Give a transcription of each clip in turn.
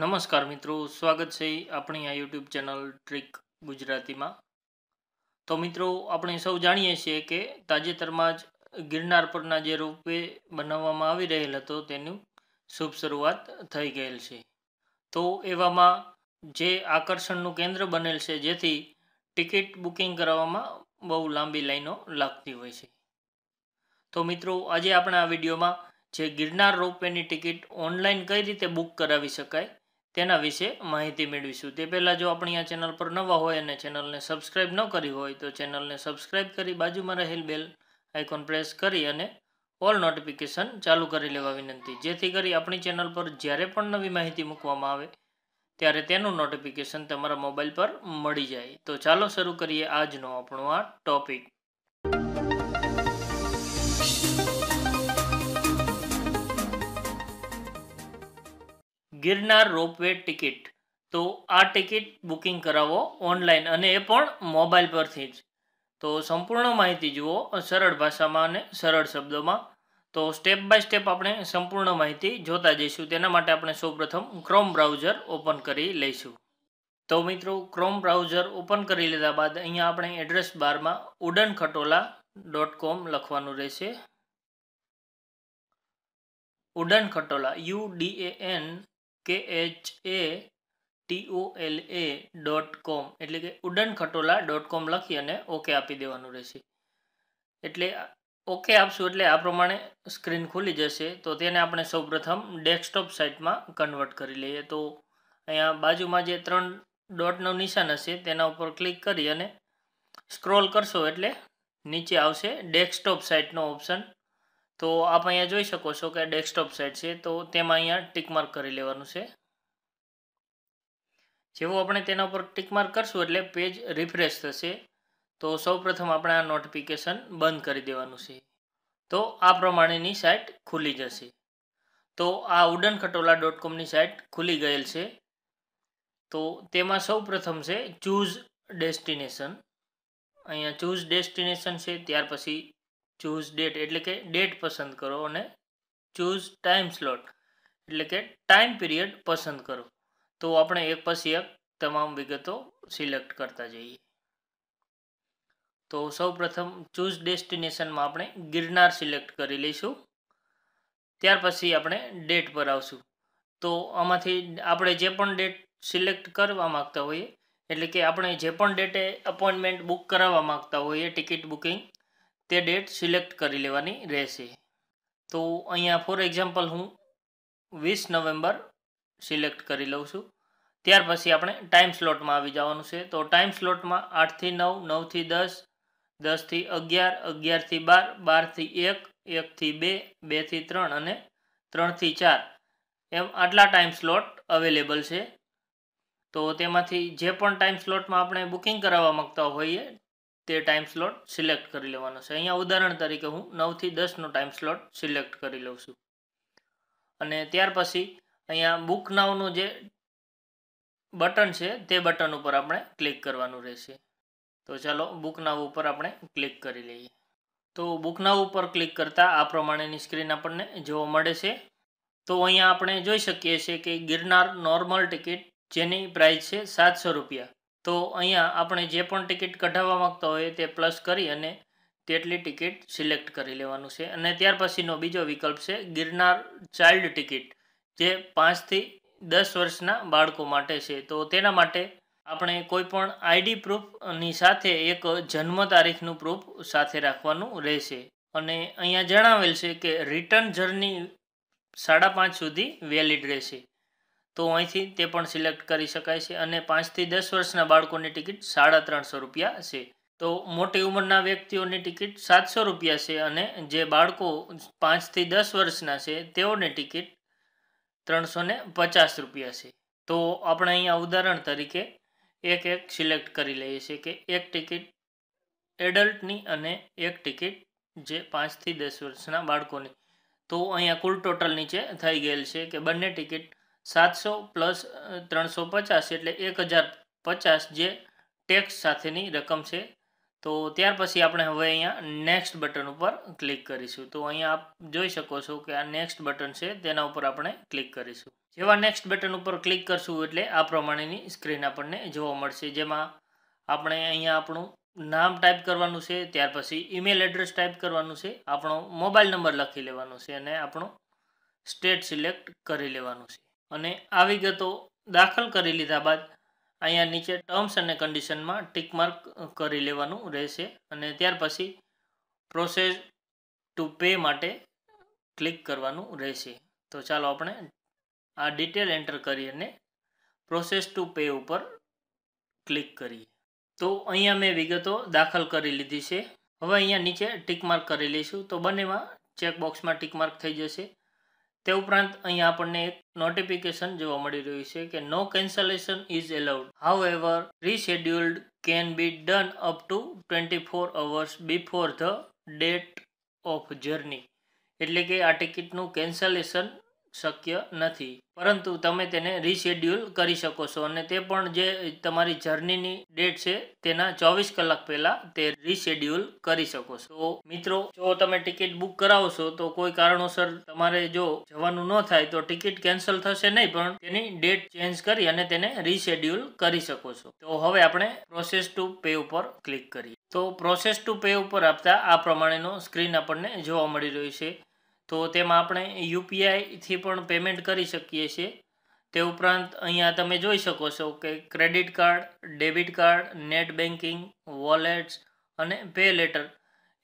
નમસ્કાર મિત્રો સ્વાગત છે આપણી આ યુટ્યુબ ચેનલ ટ્રીક ગુજરાતીમાં તો મિત્રો આપણે સૌ જાણીએ છીએ કે તાજેતરમાં જ ગિરનાર પરના જે રોપવે બનાવવામાં આવી રહેલ હતો તેનું શુભ શરૂઆત થઈ ગયેલ છે તો એવામાં જે આકર્ષણનું કેન્દ્ર બનેલ છે જેથી ટિકિટ બુકિંગ કરવામાં બહુ લાંબી લાઈનો લાગતી હોય છે તો મિત્રો આજે આપણે આ વિડીયોમાં જે ગિરનાર રોપવેની ટિકિટ ઓનલાઈન કઈ રીતે બુક કરાવી શકાય તેના વિશે માહિતી મેળવીશું તે પહેલાં જો આપણી આ ચેનલ પર નવા હોય અને ચેનલને સબસ્ક્રાઇબ ન કરી હોય તો ચેનલને સબસ્ક્રાઇબ કરી બાજુમાં રહેલ બેલ આઇકોન પ્રેસ કરી અને ઓલ નોટિફિકેશન ચાલુ કરી લેવા વિનંતી જેથી કરી આપણી ચેનલ પર જ્યારે પણ નવી માહિતી મૂકવામાં આવે ત્યારે તેનું નોટિફિકેશન તમારા મોબાઈલ પર મળી જાય તો ચાલો શરૂ કરીએ આજનો આપણો આ ટોપિક ગિરનાર રોપવે ટિકિટ તો આ ટિકિટ બુકિંગ કરાવો ઓનલાઈન અને એ પણ મોબાઈલ પરથી જ તો સંપૂર્ણ માહિતી જુઓ સરળ ભાષામાં અને સરળ શબ્દોમાં તો સ્ટેપ બાય સ્ટેપ આપણે સંપૂર્ણ માહિતી જોતા જઈશું તેના માટે આપણે સૌપ્રથમ ક્રોમ બ્રાઉઝર ઓપન કરી લઈશું તો મિત્રો ક્રોમ બ્રાઉઝર ઓપન કરી લીધા બાદ અહીંયા આપણે એડ્રેસ બારમાં ઉડન ખટોલા ડોટ કોમ લખવાનું રહેશે Udan Khatola U D A N K H A T O L A dot com એટલે કે ઉડન ખટોલા ડોટ કોમ લખી અને ઓકે આપી દેવાનું રહેશે એટલે ઓકે આપશું એટલે આ પ્રમાણે સ્ક્રીન ખુલી જશે તો તેને આપણે સૌપ્રથમ ડેસ્કટોપ સાઇટમાં કન્વર્ટ કરી લઈએ તો અહીંયા બાજુમાં જે ત્રણ ડોટનું નિશાન હશે તેના ઉપર ક્લિક કરી અને સ્ક્રોલ કરશો એટલે નીચે આવશે ડેસ્કટોપ સાઇટનો ઓપ્શન તો આપ અહીંયા જોઈ શકો છો કે ડેસ્કટોપ સાઇટ છે તો તેમાં અહીંયા ટિકમાર્ક કરી લેવાનું છે જેવું આપણે તેના ઉપર ટિકમાર્ક કરશું એટલે પેજ રિફ્રેશ થશે તો સૌપ્રથમ આપણે આ નોટિફિકેશન બંધ કરી દેવાનું છે તો આ પ્રમાણેની સાઇટ ખુલી જશે તો આ ઉડન ખટોલા ડોટ કોમની સાઇટ ખુલી ગયેલ છે તો તેમાં સૌ પ્રથમ છે ચૂઝ ડેસ્ટિનેશન અહીંયા ચૂઝ ડેસ્ટિનેશન છે ત્યાર પછી ચૂઝ ડેટ એટલે કે ડેટ પસંદ કરો અને ચૂઝ ટાઈમ સ્લોટ એટલે કે ટાઈમ પીરિયડ પસંદ કરો તો આપણે એક પછી એક તમામ વિગતો સિલેક્ટ કરતા જઈએ તો સૌપ્રથમ ચૂઝ ડેસ્ટિનેશનમાં આપણે ગિરનાર સિલેક્ટ કરી લઈશું ત્યાર પછી આપણે ડેટ પર આવશું તો આમાંથી આપણે જે પણ ડેટ સિલેક્ટ કરવા માગતા હોઈએ એટલે કે આપણે જે પણ ડેટે અપોઇન્ટમેન્ટ બુક કરાવવા માગતા હોઈએ ટિકિટ બુકિંગ તે ડેટ સિલેક્ટ કરી લેવાની રહેશે તો અહીંયા ફોર એક્ઝામ્પલ હું વીસ નવેમ્બર સિલેક્ટ કરી લઉં છું ત્યાર પછી આપણે ટાઈમ સ્લોટમાં આવી જવાનું છે તો ટાઈમ સ્લોટમાં આઠથી નવ નવથી દસ દસથી અગિયાર અગિયારથી બાર બારથી એક એકથી બે બેથી ત્રણ અને ત્રણથી ચાર એમ આટલા ટાઈમ સ્લોટ અવેલેબલ છે તો તેમાંથી જે પણ ટાઈમ સ્લોટમાં આપણે બુકિંગ કરાવવા માગતા હોઈએ તે ટાઈમ સ્લોટ સિલેક્ટ કરી લેવાનો છે અહીંયા ઉદાહરણ તરીકે હું નવથી દસનો ટાઈમ સ્લોટ સિલેક્ટ કરી લઉં છું અને ત્યાર પછી અહીંયા બુક નાવનું જે બટન છે તે બટન ઉપર આપણે ક્લિક કરવાનું રહેશે તો ચાલો બુક નાવ ઉપર આપણે ક્લિક કરી લઈએ તો બુક નાવ ઉપર ક્લિક કરતાં આ પ્રમાણેની સ્ક્રીન આપણને જોવા મળે છે તો અહીંયા આપણે જોઈ શકીએ છીએ કે ગિરનાર નોર્મલ ટિકિટ જેની પ્રાઇસ છે સાતસો રૂપિયા તો અહીંયા આપણે જે પણ ટિકિટ કઢાવવા માગતા હોય તે પ્લસ કરી અને તેટલી ટિકિટ સિલેક્ટ કરી લેવાનું છે અને ત્યાર પછીનો બીજો વિકલ્પ છે ગિરનાર ચાઇલ્ડ ટિકિટ જે પાંચથી દસ વર્ષના બાળકો માટે છે તો તેના માટે આપણે કોઈપણ આઈડી પ્રૂફની સાથે એક જન્મ તારીખનું પ્રૂફ સાથે રાખવાનું રહેશે અને અહીંયા જણાવેલ છે કે રિટર્ન જર્ની સાડા પાંચ સુધી વેલિડ રહેશે તો અહીંથી તે પણ સિલેક્ટ કરી શકાય છે અને પાંચથી દસ વર્ષના બાળકોની ટિકિટ સાડા ત્રણસો રૂપિયા છે તો મોટી ઉંમરના વ્યક્તિઓની ટિકિટ સાતસો રૂપિયા છે અને જે બાળકો પાંચથી દસ વર્ષના છે તેઓની ટિકિટ ત્રણસો પચાસ રૂપિયા છે તો આપણે અહીંયા ઉદાહરણ તરીકે એક એક સિલેક્ટ કરી લઈએ છીએ કે એક ટિકિટ એડલ્ટની અને એક ટિકિટ જે પાંચથી દસ વર્ષના બાળકોની તો અહીંયા કુલ ટોટલ નીચે થઈ ગયેલ છે કે બંને ટિકિટ સાતસો પ્લસ ત્રણસો પચાસ એટલે એક હજાર પચાસ જે ટેક્સ સાથેની રકમ છે તો ત્યાર પછી આપણે હવે અહીંયા નેક્સ્ટ બટન ઉપર ક્લિક કરીશું તો અહીંયા આપ જોઈ શકો છો કે આ નેક્સ્ટ બટન છે તેના ઉપર આપણે ક્લિક કરીશું જેવા નેક્સ્ટ બટન ઉપર ક્લિક કરશું એટલે આ પ્રમાણેની સ્ક્રીન આપણને જોવા મળશે જેમાં આપણે અહીંયા આપણું નામ ટાઈપ કરવાનું છે ત્યાર પછી ઈમેલ એડ્રેસ ટાઈપ કરવાનું છે આપણો મોબાઈલ નંબર લખી લેવાનો છે અને આપણો સ્ટેટ સિલેક્ટ કરી લેવાનું છે અને આ વિગતો દાખલ કરી લીધા બાદ અહીંયા નીચે ટર્મ્સ અને કન્ડિશનમાં ટીક માર્ક કરી લેવાનું રહેશે અને ત્યાર પછી પ્રોસેસ ટુ પે માટે ક્લિક કરવાનું રહેશે તો ચાલો આપણે આ ડિટેલ એન્ટર કરી અને પ્રોસેસ ટુ પે ઉપર ક્લિક કરીએ તો અહીંયા મેં વિગતો દાખલ કરી લીધી છે હવે અહીંયા નીચે ટીક માર્ક કરી લઈશું તો બંનેમાં ચેકબોક્સમાં ટીક માર્ક થઈ જશે તે ઉપરાંત અહીંયા આપણને એક નોટિફિકેશન જોવા મળી રહ્યું છે કે no cancellation is allowed however rescheduled can be done up to twenty four hours before the date of journey એટલે કે આ ટિકિટનું કેન્સલેશન શક્ય નથી પરંતુ તમે તેને રીશેડ્યુલ કરી શકો છો અને તે પણ જે તમારી જર્નીની ડેટ છે તેના ચોવીસ કલાક પહેલાં તે રીશેડ્યુલ કરી શકો છો તો મિત્રો જો તમે ટિકિટ બુક કરાવો છો તો કોઈ કારણોસર તમારે જો જવાનું ન થાય તો ટિકિટ કેન્સલ થશે નહીં પણ તેની ડેટ ચેન્જ કરી અને તેને રીશેડ્યુલ કરી શકો છો તો હવે આપણે પ્રોસેસ ટુ પે ઉપર ક્લિક કરીએ તો પ્રોસેસ ટુ પે ઉપર આપતા આ પ્રમાણેનો સ્ક્રીન આપણને જોવા મળી રહ્યું છે તો તેમાં આપણે યુપીઆઈથી પણ પેમેન્ટ કરી શકીએ છીએ તે ઉપરાંત અહીંયા તમે જોઈ શકો છો કે credit card debit card net banking wallets અને પે લેટર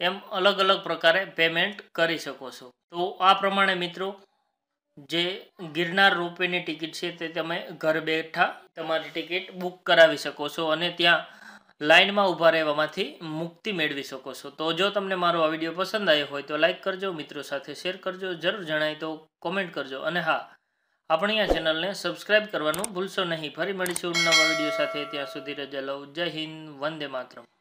એમ અલગ અલગ પ્રકારે પેમેન્ટ કરી શકો છો તો આ પ્રમાણે મિત્રો જે ગિરનાર રૂપેની ટિકિટ છે તે તમે ઘર બેઠા તમારી ટિકિટ બુક કરાવી શકો છો અને ત્યાં લાઇનમાં ઊભા રહેવામાંથી મુક્તિ મેળવી શકો છો તો જો તમને મારો આ વિડીયો પસંદ આવ્યો હોય તો લાઇક કરજો મિત્રો સાથે શેર કરજો જરૂર જણાય તો કોમેન્ટ કરજો અને હા આપણી આ ચેનલને સબસ્ક્રાઇબ કરવાનું ભૂલશો નહીં ફરી મળીશું નવા વિડીયો સાથે ત્યાં સુધી રજા લઉં જય હિન્દ વંદે માત્રમ